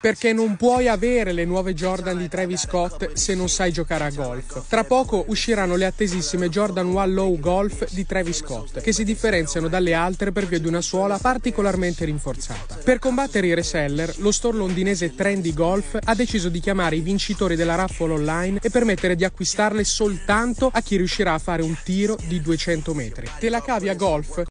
Perché non puoi avere le nuove Jordan di Travis Scott se non sai giocare a golf. Tra poco usciranno le attesissime Jordan One Low Golf di Travis Scott, che si differenziano dalle altre per via di una suola particolarmente rinforzata. Per combattere i reseller, lo store londinese Trendy Golf ha deciso di chiamare i vincitori della raffle online e permettere di acquistarle soltanto a chi riuscirà a fare un tiro di 200 metri. Te la cavi a golf?